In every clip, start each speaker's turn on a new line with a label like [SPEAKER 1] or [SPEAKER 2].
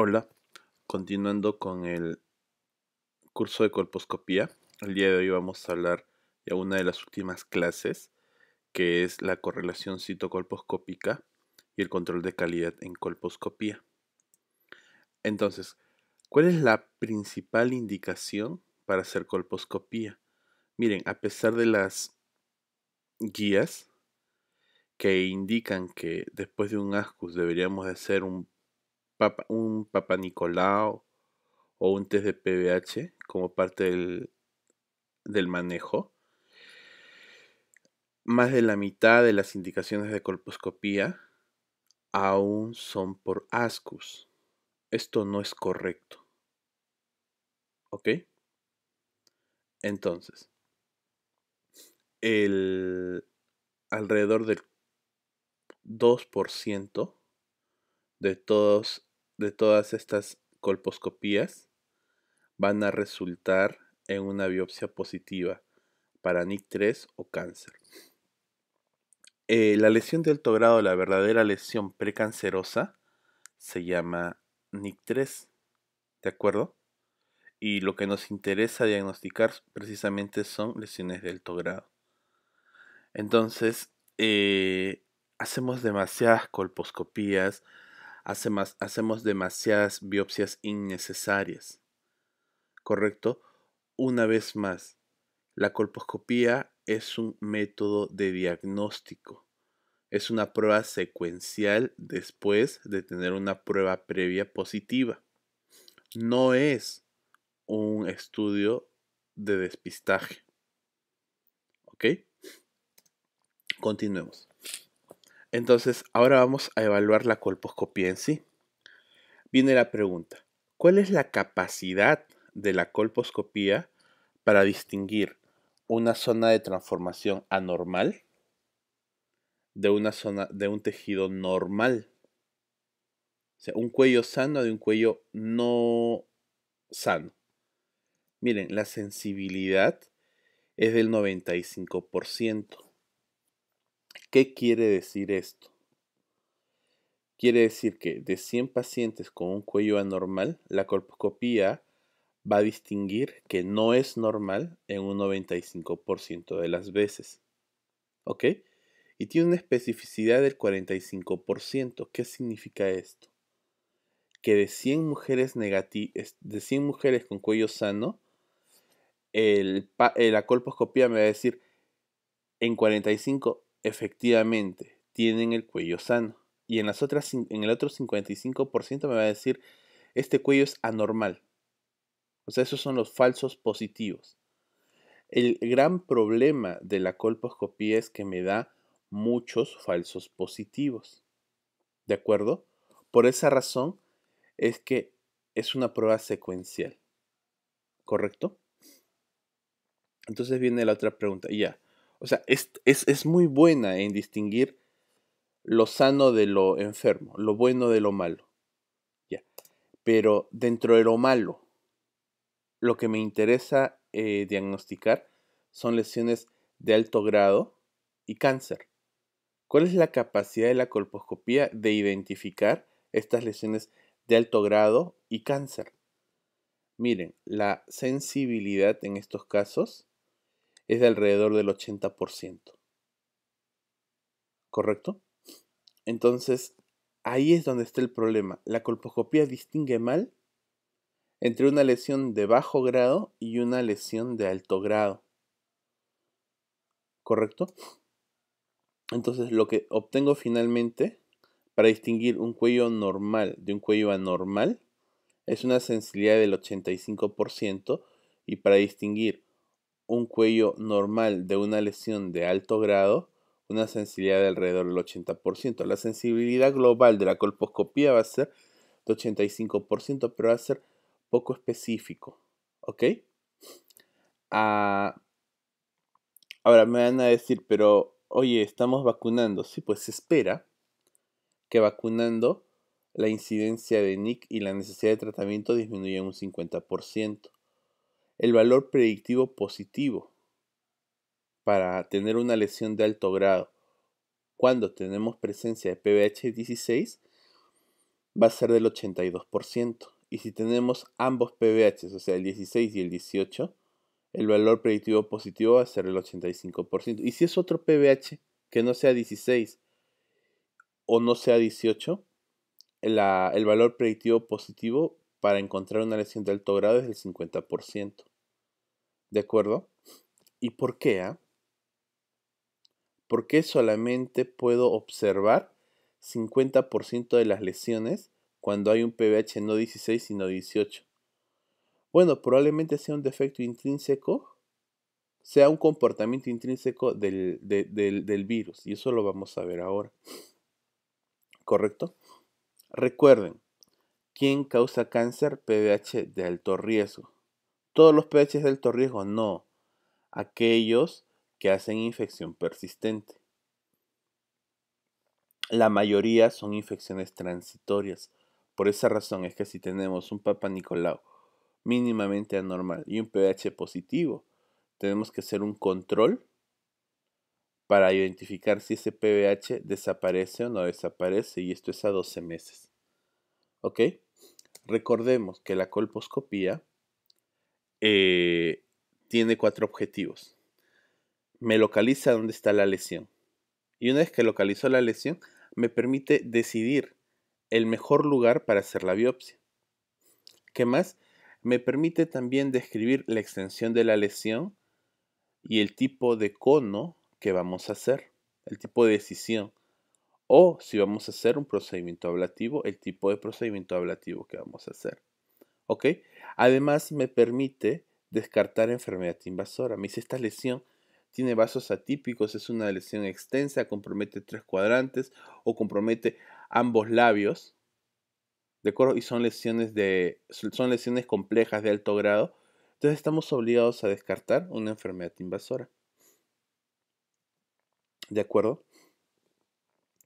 [SPEAKER 1] Hola, continuando con el curso de colposcopía, el día de hoy vamos a hablar de una de las últimas clases, que es la correlación citocolposcópica y el control de calidad en colposcopía. Entonces, ¿cuál es la principal indicación para hacer colposcopía? Miren, a pesar de las guías que indican que después de un ASCUS deberíamos hacer un un Papa Nicolau o un test de PBH como parte del, del manejo. Más de la mitad de las indicaciones de colposcopía aún son por ASCUS. Esto no es correcto. ¿Ok? Entonces, el alrededor del 2% de todos de todas estas colposcopías van a resultar en una biopsia positiva para NIC3 o cáncer. Eh, la lesión de alto grado, la verdadera lesión precancerosa, se llama NIC3, ¿de acuerdo? Y lo que nos interesa diagnosticar precisamente son lesiones de alto grado. Entonces, eh, hacemos demasiadas colposcopías, hacemos demasiadas biopsias innecesarias. ¿Correcto? Una vez más, la colposcopía es un método de diagnóstico. Es una prueba secuencial después de tener una prueba previa positiva. No es un estudio de despistaje. ¿Ok? Continuemos. Entonces, ahora vamos a evaluar la colposcopía en sí. Viene la pregunta, ¿cuál es la capacidad de la colposcopía para distinguir una zona de transformación anormal de una zona de un tejido normal? O sea, un cuello sano de un cuello no sano. Miren, la sensibilidad es del 95%. ¿Qué quiere decir esto? Quiere decir que de 100 pacientes con un cuello anormal, la colposcopía va a distinguir que no es normal en un 95% de las veces. ¿Ok? Y tiene una especificidad del 45%. ¿Qué significa esto? Que de 100 mujeres, de 100 mujeres con cuello sano, eh, la colposcopía me va a decir en 45 efectivamente tienen el cuello sano. Y en, las otras, en el otro 55% me va a decir, este cuello es anormal. O sea, esos son los falsos positivos. El gran problema de la colposcopía es que me da muchos falsos positivos. ¿De acuerdo? Por esa razón es que es una prueba secuencial. ¿Correcto? Entonces viene la otra pregunta. Ya, o sea, es, muy buena en distinguir lo sano de lo enfermo, lo bueno de lo malo. Ya. Pero dentro de lo malo, lo que me interesa eh, diagnosticar son lesiones de alto grado y cáncer. ¿Cuál es la capacidad de la colposcopía de identificar estas lesiones de alto grado y cáncer? Miren, la sensibilidad en estos casos es de alrededor del 80%. ¿Correcto? Entonces, ahí es donde está el problema. La colposcopía distingue mal entre una lesión de bajo grado y una lesión de alto grado. ¿Correcto? Entonces, lo que obtengo finalmente para distinguir un cuello normal de un cuello anormal es una sensibilidad del 85% y para distinguir un cuello normal de una lesión de alto grado, una sensibilidad de alrededor del 80%. La sensibilidad global de la colposcopía va a ser de 85%, pero va a ser poco específico. ¿Ok? Ah, ahora me van a decir, pero oye, estamos vacunando. Sí, pues se espera que vacunando la incidencia de NIC y la necesidad de tratamiento disminuya un 50% el valor predictivo positivo para tener una lesión de alto grado cuando tenemos presencia de PBH 16 va a ser del 82%. Y si tenemos ambos PBH, o sea, el 16 y el 18, el valor predictivo positivo va a ser del 85%. Y si es otro PBH que no sea 16 o no sea 18, el valor predictivo positivo para encontrar una lesión de alto grado es del 50%. ¿De acuerdo? ¿Y por qué? Ah? ¿Por qué solamente puedo observar 50% de las lesiones cuando hay un PBH no 16 sino 18? Bueno, probablemente sea un defecto intrínseco, sea un comportamiento intrínseco del, del virus. Y eso lo vamos a ver ahora. ¿Correcto? Recuerden, ¿quién causa cáncer? PBH de alto riesgo todos los PHs de alto riesgo, no. Aquellos que hacen infección persistente. La mayoría son infecciones transitorias. Por esa razón es que si tenemos un Papa Nicolau mínimamente anormal y un pH positivo, tenemos que hacer un control para identificar si ese pH desaparece o no desaparece, y esto es a 12 meses. ¿Ok? Recordemos que la colposcopía eh, tiene cuatro objetivos. Me localiza dónde está la lesión. Y una vez que localizo la lesión, me permite decidir el mejor lugar para hacer la biopsia. ¿Qué más? Me permite también describir la extensión de la lesión y el tipo de cono que vamos a hacer, el tipo de decisión. O si vamos a hacer un procedimiento ablativo, el tipo de procedimiento ablativo que vamos a hacer. ¿Ok? Además, me permite descartar enfermedad invasora. Me dice, esta lesión tiene vasos atípicos, es una lesión extensa, compromete tres cuadrantes o compromete ambos labios. ¿De acuerdo? Y son lesiones, de, son lesiones complejas de alto grado. Entonces estamos obligados a descartar una enfermedad invasora. ¿De acuerdo?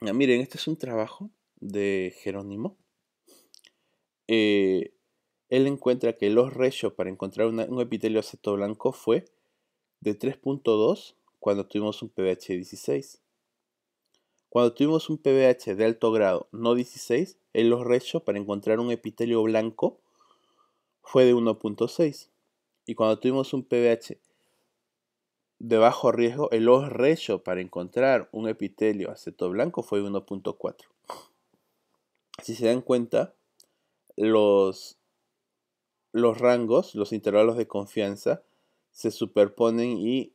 [SPEAKER 1] Ah, miren, este es un trabajo de Jerónimo. Eh, él encuentra que los ratios para encontrar un epitelio aceto blanco fue de 3.2 cuando tuvimos un pBH 16. Cuando tuvimos un pBH de alto grado, no 16, el los ratio para encontrar un epitelio blanco fue de 1.6. Y cuando tuvimos un pBH de bajo riesgo, el los ratio para encontrar un epitelio aceto blanco fue de 1.4. Si se dan cuenta, los los rangos, los intervalos de confianza, se superponen y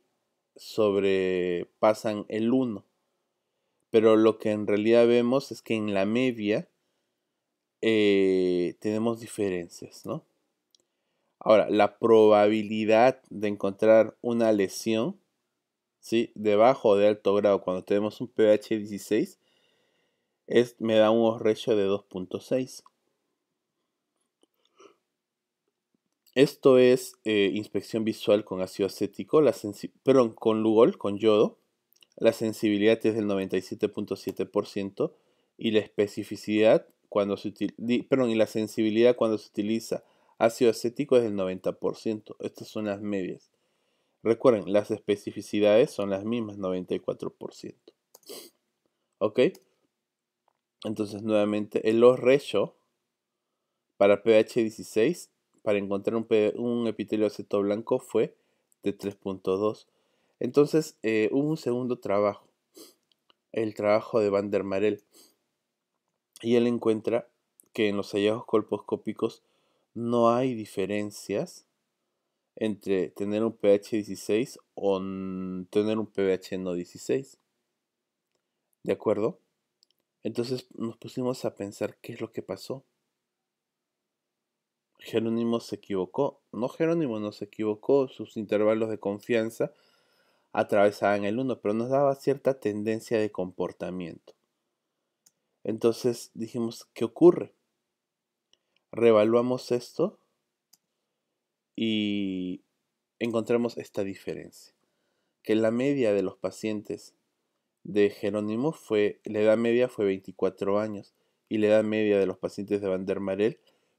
[SPEAKER 1] sobrepasan el 1. Pero lo que en realidad vemos es que en la media eh, tenemos diferencias, Ahora, la probabilidad de encontrar una lesión, ¿sí? De bajo o de alto grado, cuando tenemos un pH 16, es, me da un ratio de 2.6. Esto es eh, inspección visual con ácido acético, la perdón, con Lugol, con yodo. La sensibilidad es del 97.7% y la especificidad cuando se perdón, y la sensibilidad cuando se utiliza ácido acético es del 90%. Estas son las medias. Recuerden, las especificidades son las mismas, 94%. ¿Ok? Entonces, nuevamente, el los ratio para pH 16 para encontrar un, epitelio aceto blanco fue de 3.2. Entonces eh, hubo un segundo trabajo, el trabajo de Van der Marel, y él encuentra que en los hallazgos colposcópicos no hay diferencias entre tener un pH 16 o tener un pH no 16. ¿De acuerdo? Entonces nos pusimos a pensar qué es lo que pasó. Jerónimo se equivocó. No, Jerónimo no se equivocó. Sus intervalos de confianza atravesaban el 1, pero nos daba cierta tendencia de comportamiento. Entonces dijimos, ¿qué ocurre? Revaluamos esto y encontramos esta diferencia, que la media de los pacientes de Jerónimo fue, la edad media fue 24 años y la edad media de los pacientes de Van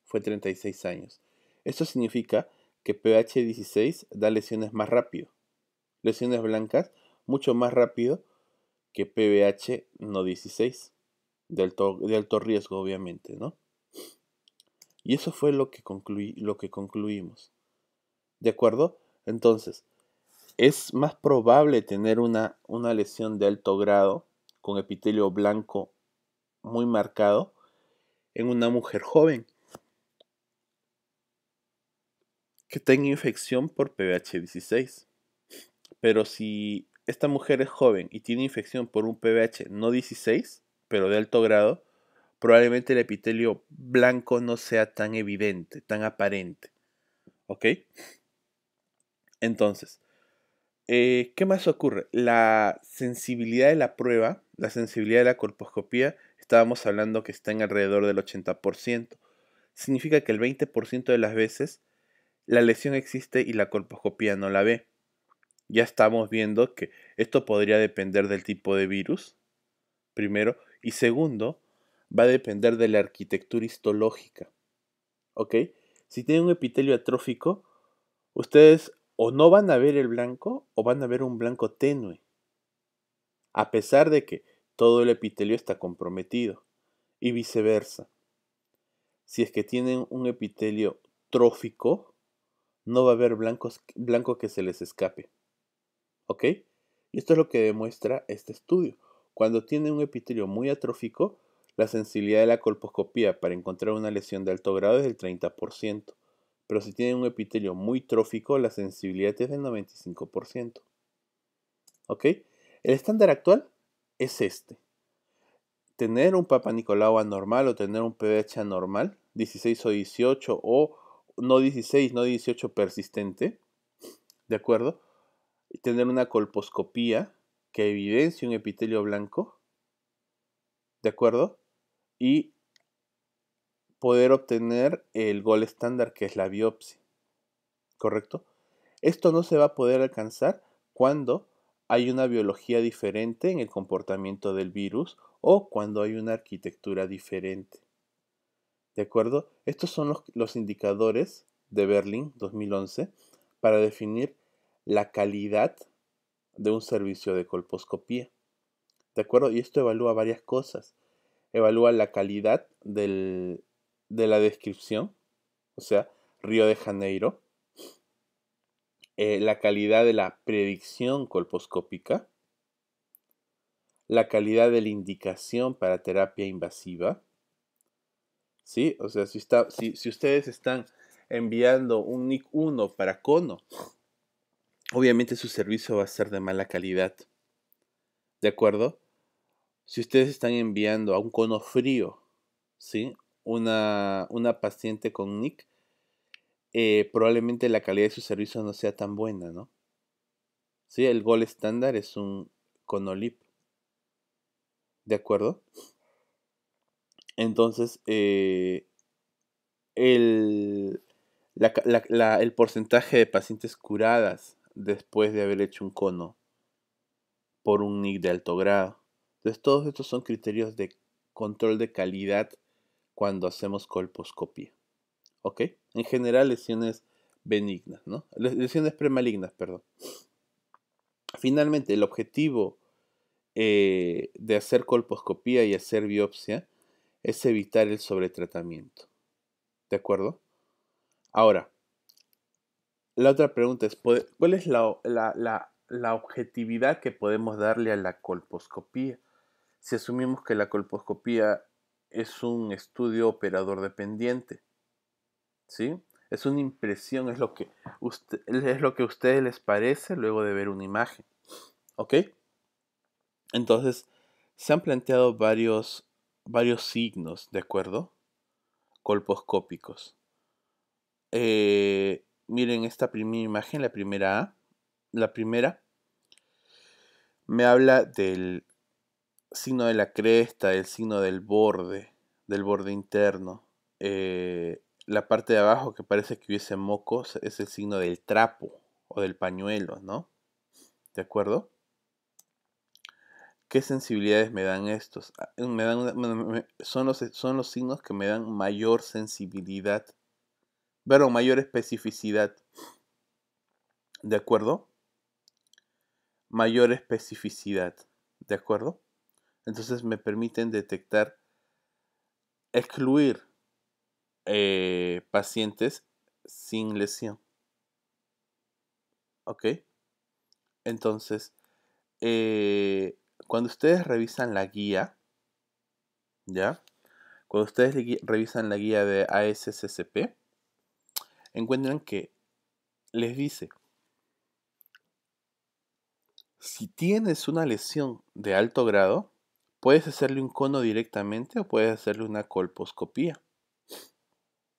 [SPEAKER 1] fue 36 años. Esto significa que pH 16 da lesiones más rápido. Lesiones blancas mucho más rápido que pH no 16. De alto, alto riesgo, obviamente, ¿no? Y eso fue lo que, concluí, lo que concluimos. ¿De acuerdo? Entonces, es más probable tener una, una lesión de alto grado con epitelio blanco muy marcado en una mujer joven que tenga infección por PBH16. Pero si esta mujer es joven y tiene infección por un PBH no 16, pero de alto grado, probablemente el epitelio blanco no sea tan evidente, tan aparente. ¿Ok? Entonces, eh, ¿qué más ocurre? La sensibilidad de la prueba, la sensibilidad de la corposcopía, estábamos hablando que está en alrededor del 80%. Significa que el 20% de las veces la lesión existe y la colposcopía no la ve. Ya estamos viendo que esto podría depender del tipo de virus, primero, y segundo, va a depender de la arquitectura histológica. ¿Ok? Si tienen un epitelio atrófico, ustedes o no van a ver el blanco o van a ver un blanco tenue, a pesar de que todo el epitelio está comprometido, y viceversa. Si es que tienen un epitelio trófico, no va a haber blanco que se les escape. ¿Ok? Y esto es lo que demuestra este estudio. Cuando tiene un epitelio muy atrófico, la sensibilidad de la colposcopía para encontrar una lesión de alto grado es del 30%, pero si tiene un epitelio muy trófico, la sensibilidad es del 95%. ¿Ok? El estándar actual es este. Tener un Papa anormal o tener un pH anormal, 16 o 18 o no 16, no 18 persistente, ¿de acuerdo? Y tener una colposcopía que evidencie un epitelio blanco, ¿de acuerdo? Y poder obtener el gol estándar que es la biopsia, ¿correcto? Esto no se va a poder alcanzar cuando hay una biología diferente en el comportamiento del virus o cuando hay una arquitectura diferente. ¿De acuerdo? Estos son los, indicadores de Berlín 2011 para definir la calidad de un servicio de colposcopía. ¿De acuerdo? Y esto evalúa varias cosas. Evalúa la calidad de la descripción, o sea, Río de Janeiro. Eh, la calidad de la predicción colposcópica. La calidad de la indicación para terapia invasiva. O sea, si, está, si, si ustedes están enviando un NIC 1 para cono, obviamente su servicio va a ser de mala calidad. ¿De acuerdo? Si ustedes están enviando a un cono frío, ¿sí? Una, paciente con NIC, eh, probablemente la calidad de su servicio no sea tan buena, ¿no? ¿Sí? El gol estándar es un CONOLIP, ¿De acuerdo? Entonces, eh, el, porcentaje de pacientes curadas después de haber hecho un cono por un NIC de alto grado. Entonces, todos estos son criterios de control de calidad cuando hacemos colposcopía, ¿Ok? En general, lesiones benignas, ¿no? Lesiones premalignas, perdón. Finalmente, el objetivo eh, de hacer colposcopía y hacer biopsia es evitar el sobretratamiento. ¿De acuerdo? Ahora, la otra pregunta es, ¿cuál es la, objetividad que podemos darle a la colposcopía? Si asumimos que la colposcopía es un estudio operador dependiente, ¿sí? Es una impresión, es lo que, es lo que a ustedes les parece luego de ver una imagen. ¿Ok? Entonces, se han planteado varios varios signos, ¿de acuerdo? Colposcópicos. Eh, miren esta primera imagen, la primera A. La primera me habla del signo de la cresta, del signo del borde, del borde interno. Eh, la parte de abajo que parece que hubiese mocos es el signo del trapo o del pañuelo, ¿no? ¿De acuerdo? ¿Qué sensibilidades me dan estos? Ah, eh, son, los, son los signos que me dan mayor sensibilidad, pero mayor especificidad. ¿De acuerdo? Mayor especificidad. ¿De acuerdo? Entonces me permiten detectar, excluir eh, pacientes sin lesión. ¿Ok? Entonces, eh, cuando ustedes revisan la guía, ¿ya? Cuando ustedes revisan la guía de ASCCP, encuentran que les dice, si tienes una lesión de alto grado, puedes hacerle un cono directamente o puedes hacerle una colposcopía.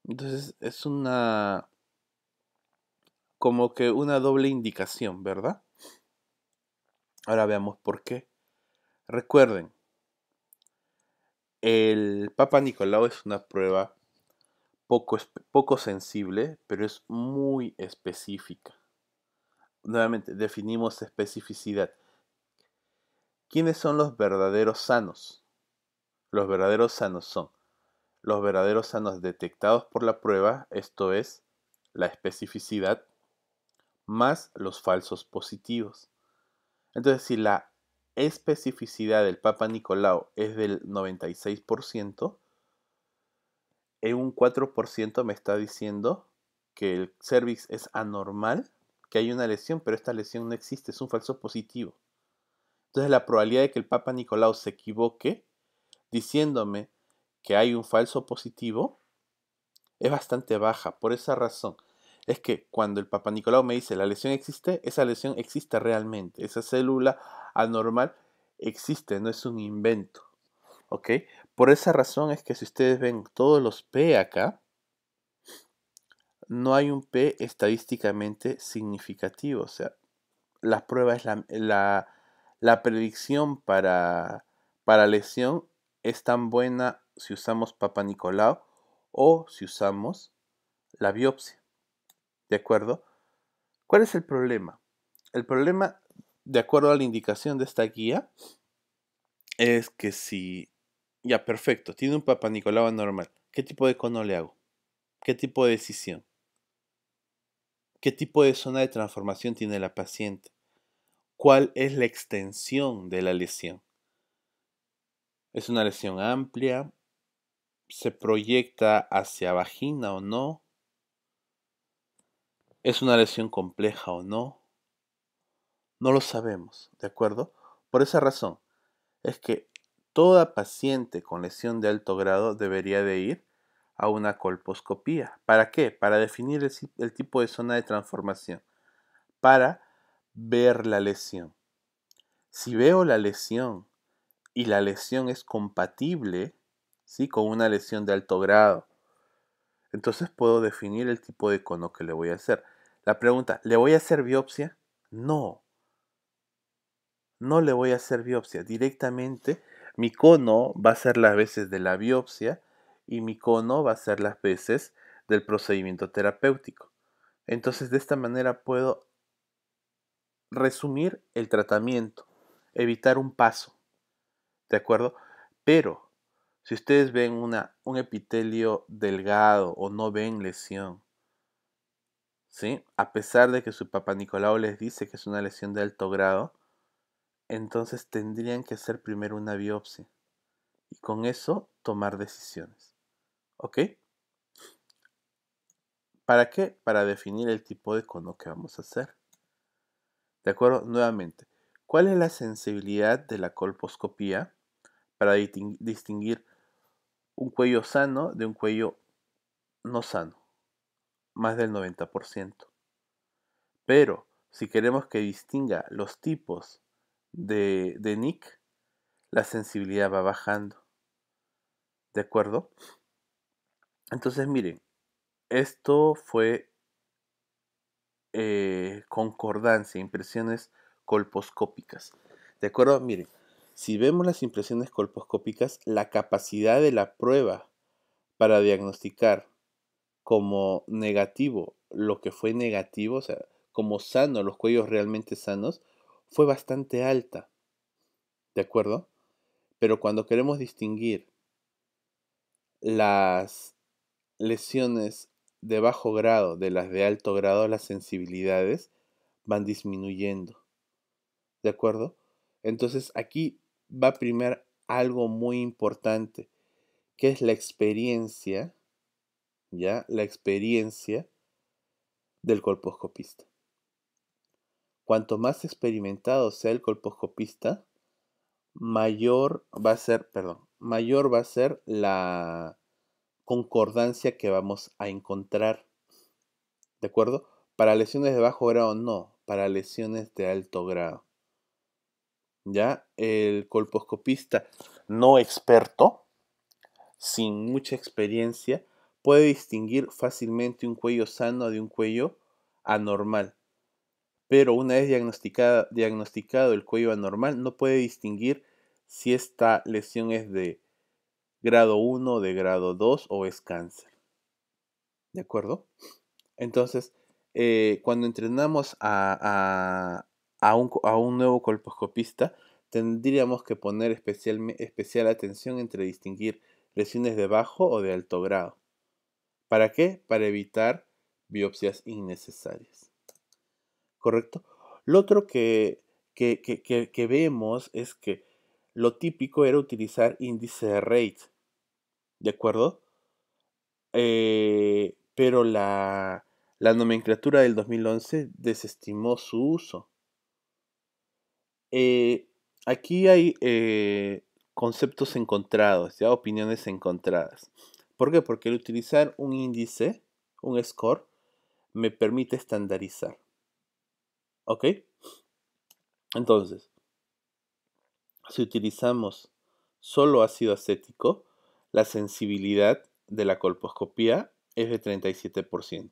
[SPEAKER 1] Entonces es una... como que una doble indicación, ¿verdad? Ahora veamos por qué. Recuerden, el Papa Nicolau es una prueba poco, poco sensible, pero es muy específica. Nuevamente, definimos especificidad. ¿Quiénes son los verdaderos sanos? Los verdaderos sanos son los verdaderos sanos detectados por la prueba, esto es, la especificidad, más los falsos positivos. Entonces, si la especificidad del Papa Nicolau es del 96%, en un 4% me está diciendo que el cervix es anormal, que hay una lesión, pero esta lesión no existe, es un falso positivo. Entonces la probabilidad de que el Papa Nicolau se equivoque diciéndome que hay un falso positivo es bastante baja. Por esa razón, es que cuando el Papa Nicolau me dice la lesión existe, esa lesión existe realmente. Esa célula anormal existe, no es un invento. ¿Ok? Por esa razón es que si ustedes ven todos los P acá, no hay un P estadísticamente significativo. O sea, la prueba es la, predicción para, para lesión es tan buena si usamos Papa Nicolau o si usamos la biopsia. ¿De acuerdo? ¿Cuál es el problema? El problema, de acuerdo a la indicación de esta guía, es que si... Ya, perfecto, tiene un Papa Nicolau normal. ¿Qué tipo de cono le hago? ¿Qué tipo de decisión? ¿Qué tipo de zona de transformación tiene la paciente? ¿Cuál es la extensión de la lesión? ¿Es una lesión amplia? ¿Se proyecta hacia vagina o no? ¿Es una lesión compleja o no? No lo sabemos, ¿de acuerdo? Por esa razón, es que toda paciente con lesión de alto grado debería de ir a una colposcopía. ¿Para qué? Para definir el, tipo de zona de transformación, para ver la lesión. Si veo la lesión y la lesión es compatible ¿sí? con una lesión de alto grado entonces puedo definir el tipo de cono que le voy a hacer. La pregunta, ¿le voy a hacer biopsia? No. No le voy a hacer biopsia. Directamente mi cono va a ser las veces de la biopsia y mi cono va a ser las veces del procedimiento terapéutico. Entonces de esta manera puedo resumir el tratamiento, evitar un paso. ¿De acuerdo? Pero si ustedes ven una, un epitelio delgado o no ven lesión, ¿sí? a pesar de que su papá Nicolau les dice que es una lesión de alto grado, entonces tendrían que hacer primero una biopsia y con eso tomar decisiones. ¿Ok? ¿Para qué? Para definir el tipo de cono que vamos a hacer. ¿De acuerdo? Nuevamente, ¿cuál es la sensibilidad de la colposcopía para distinguir un cuello sano de un cuello no sano, más del 90%. Pero si queremos que distinga los tipos de, de Nick, la sensibilidad va bajando. ¿De acuerdo? Entonces miren, esto fue eh, concordancia, impresiones colposcópicas. ¿De acuerdo? Miren, si vemos las impresiones colposcópicas, la capacidad de la prueba para diagnosticar como negativo lo que fue negativo, o sea, como sano, los cuellos realmente sanos, fue bastante alta. ¿De acuerdo? Pero cuando queremos distinguir las lesiones de bajo grado de las de alto grado, las sensibilidades van disminuyendo. ¿De acuerdo? Entonces aquí va a primar algo muy importante, que es la experiencia, ¿ya? La experiencia del colposcopista. Cuanto más experimentado sea el colposcopista, mayor va a ser, perdón, mayor va a ser la concordancia que vamos a encontrar. ¿De acuerdo? Para lesiones de bajo grado no, para lesiones de alto grado. ¿ya? El colposcopista no experto, sin mucha experiencia, puede distinguir fácilmente un cuello sano de un cuello anormal. Pero una vez diagnosticado, el cuello anormal, no puede distinguir si esta lesión es de grado 1, de grado 2 o es cáncer. ¿De acuerdo? Entonces, eh, cuando entrenamos a, a un, nuevo colposcopista, tendríamos que poner especial, atención entre distinguir lesiones de bajo o de alto grado. ¿Para qué? Para evitar biopsias innecesarias. ¿Correcto? Lo otro que, vemos es que lo típico era utilizar índice de rate. ¿De acuerdo? Eh, pero la, la nomenclatura del 2011 desestimó su uso. Eh, aquí hay eh, conceptos encontrados, ya opiniones encontradas. ¿Por qué? Porque el utilizar un índice, un score, me permite estandarizar. ¿Ok? Entonces, si utilizamos solo ácido acético, la sensibilidad de la colposcopía es de 37%.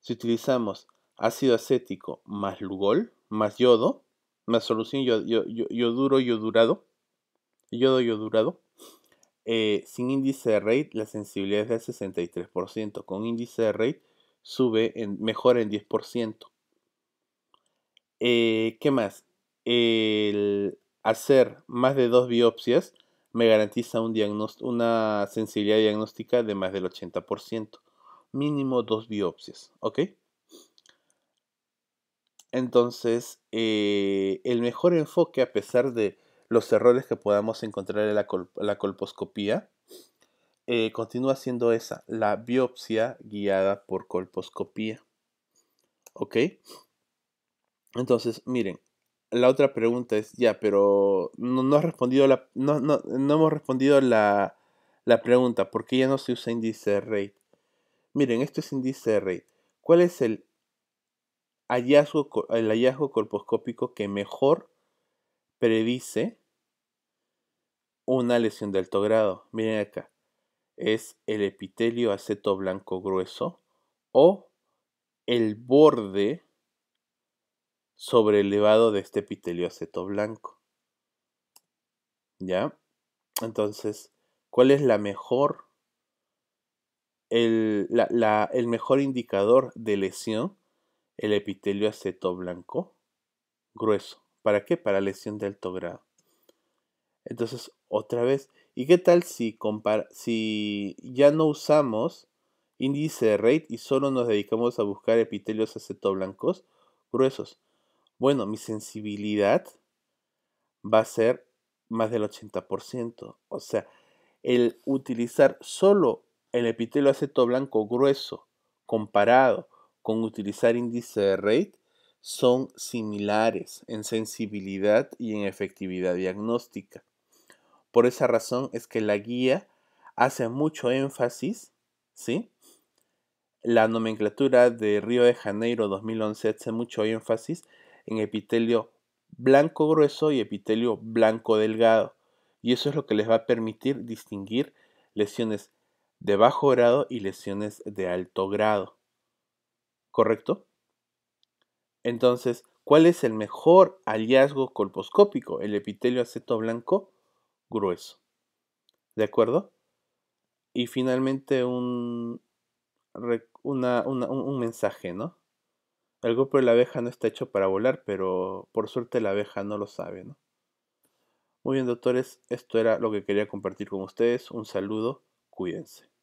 [SPEAKER 1] Si utilizamos ácido acético más lugol, más yodo, la solución yo yo duro, durado yo yo yo durado. Eh, sin índice de rate la sensibilidad es del 63%, con índice de rate sube, en, mejora en 10%. Eh, ¿Qué más? hacer más de dos biopsias me garantiza un una sensibilidad diagnóstica de más del 80%, mínimo dos biopsias, ¿ok? Entonces, eh, el mejor enfoque, a pesar de los errores que podamos encontrar en la, colposcopía, eh, continúa siendo esa, la biopsia guiada por colposcopía. ¿Ok? Entonces, miren, la otra pregunta es, ya, pero no, respondido hemos respondido la, la pregunta, ¿por qué ya no se usa índice de rate? Miren, esto es índice de rate. ¿Cuál es el hallazgo, el hallazgo corposcópico que mejor predice una lesión de alto grado. Miren acá, es el epitelio aceto blanco grueso o el borde sobre elevado de este epitelio aceto blanco. ¿Ya? Entonces, ¿cuál es la mejor, el, el mejor indicador de lesión? el epitelio aceto blanco grueso. ¿Para qué? Para lesión de alto grado. Entonces, otra vez, ¿y qué tal si, si ya no usamos índice de rate y solo nos dedicamos a buscar epitelios aceto blancos gruesos? Bueno, mi sensibilidad va a ser más del 80%. O sea, el utilizar solo el epitelio aceto blanco grueso comparado con utilizar índice de RATE son similares en sensibilidad y en efectividad diagnóstica. Por esa razón es que la guía hace mucho énfasis, ¿sí? La nomenclatura de Río de Janeiro 2011 hace mucho énfasis en epitelio blanco grueso y epitelio blanco delgado. Y eso es lo que les va a permitir distinguir lesiones de bajo grado y lesiones de alto grado. ¿correcto? Entonces, ¿cuál es el mejor hallazgo colposcópico? El epitelio aceto blanco grueso. ¿De acuerdo? Y finalmente un, un, mensaje, ¿no? El pero de la abeja no está hecho para volar, pero por suerte la abeja no lo sabe, ¿no? Muy bien, doctores, esto era lo que quería compartir con ustedes. Un saludo, cuídense.